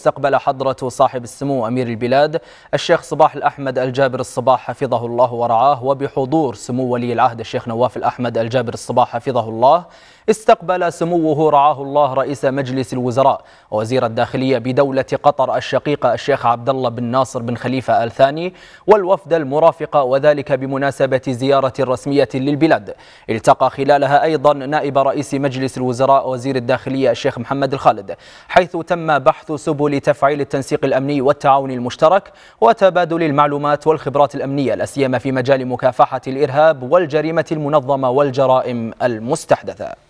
استقبل حضرة صاحب السمو أمير البلاد الشيخ صباح الأحمد الجابر الصباح حفظه الله ورعاه وبحضور سمو ولي العهد الشيخ نواف الأحمد الجابر الصباح حفظه الله استقبل سموه رعاه الله رئيس مجلس الوزراء وزير الداخلية بدولة قطر الشقيقة الشيخ عبد الله بن ناصر بن خليفة آل ثاني والوفد المرافق وذلك بمناسبة زيارة رسمية للبلاد التقى خلالها أيضا نائب رئيس مجلس الوزراء وزير الداخلية الشيخ محمد الخالد حيث تم بحث سبل سبل تفعيل التنسيق الأمني والتعاون المشترك وتبادل المعلومات والخبرات الأمنية لاسيما في مجال مكافحة الإرهاب والجريمة المنظمة والجرائم المستحدثة